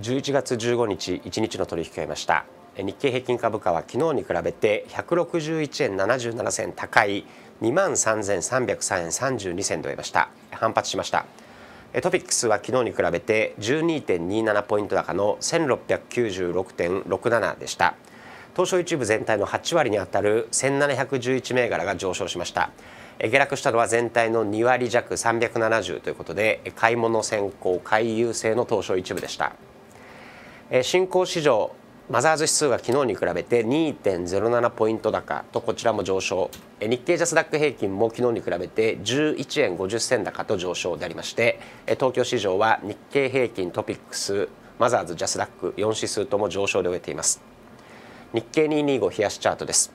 11月15日1日の取引を終えました日経平均株価は昨日に比べて161円77銭高い2万3303円32銭で終えました反発しましたトピックスは昨日に比べて12.27ポイント高の1696.67でした東証一部全体の8割にあたる1711銘柄が上昇しました下落したのは全体の2割弱370ということで買い物先行買い優勢の東証一部でした。新興市場マザーズ指数は昨日に比べて2.07ポイント高とこちらも上昇日経ジャスダック平均も昨日に比べて11円50銭高と上昇でありまして東京市場は日経平均トピックスマザーズジャスダック4指数とも上昇で終えています日経225冷やしチャートです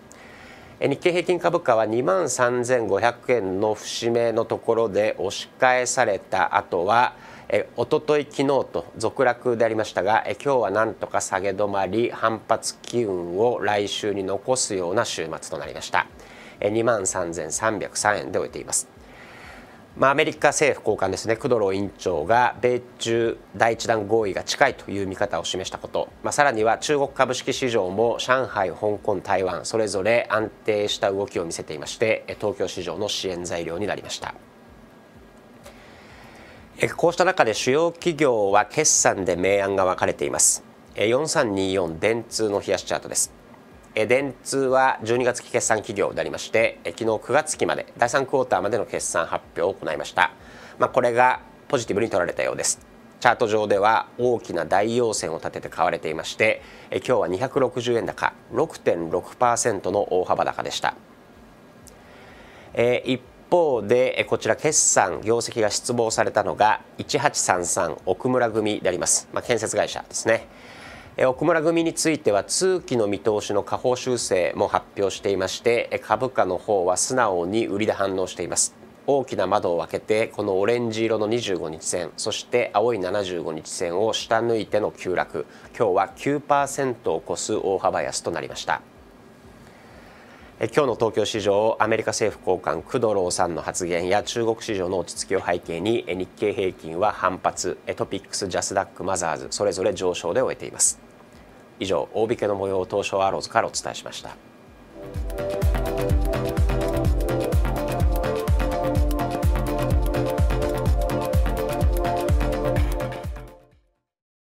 日経平均株価は2万3500円の節目のところで押し返された後はおととい昨日と続落でありましたが今日はなんとか下げ止まり反発機運を来週に残すような週末となりました2万3303円で終えています。まあ、アメリカ政府高官ですねクドロ委員長が米中第一弾合意が近いという見方を示したこと、まあ、さらには中国株式市場も上海、香港、台湾それぞれ安定した動きを見せていまして東京市場の支援材料になりました。こうした中で主要企業は決算で明暗が分かれています。4324電通の冷やしチャートです。電通は12月期決算企業でありまして昨日9月期まで第3クォーターまでの決算発表を行いました、まあ、これがポジティブに取られたようですチャート上では大きな大陽線を立てて買われていまして今日は260円高6.6%の大幅高でした、えー、一方でこちら決算業績が失望されたのが1833奥村組であります、まあ、建設会社ですね奥村組については通期の見通しの下方修正も発表していまして株価の方は素直に売りで反応しています大きな窓を開けてこのオレンジ色の25日線そして青い75日線を下抜いての急落今日は9%を超す大幅安となりました今日の東京市場アメリカ政府高官クドローさんの発言や中国市場の落ち着きを背景に日経平均は反発トピックスジャスダックマザーズそれぞれ上昇で終えています。以上大引けの模様を東証アローズからお伝えしました